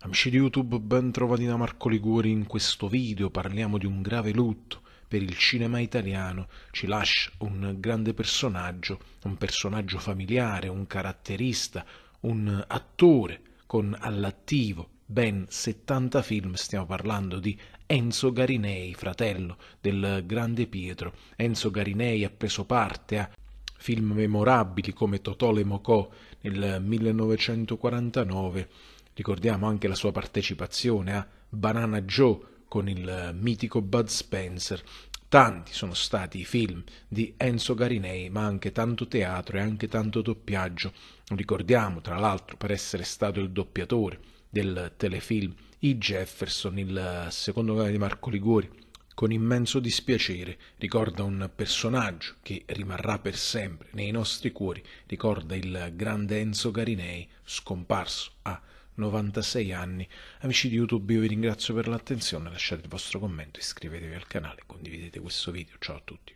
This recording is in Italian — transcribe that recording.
Amici di YouTube, ben trovati da Marco Liguori. In questo video parliamo di un grave lutto per il cinema italiano. Ci lascia un grande personaggio, un personaggio familiare, un caratterista, un attore con all'attivo ben 70 film. Stiamo parlando di Enzo Garinei, fratello del grande Pietro. Enzo Garinei ha preso parte a film memorabili come Totò le Mocò nel 1949 Ricordiamo anche la sua partecipazione a Banana Joe con il eh, mitico Bud Spencer. Tanti sono stati i film di Enzo Garinei, ma anche tanto teatro e anche tanto doppiaggio. Ricordiamo, tra l'altro, per essere stato il doppiatore del telefilm I Jefferson, il eh, secondo canale di Marco Liguori, con immenso dispiacere ricorda un personaggio che rimarrà per sempre nei nostri cuori, ricorda il grande Enzo Garinei scomparso a ah, 96 anni. Amici di YouTube, io vi ringrazio per l'attenzione, lasciate il vostro commento, iscrivetevi al canale, condividete questo video. Ciao a tutti.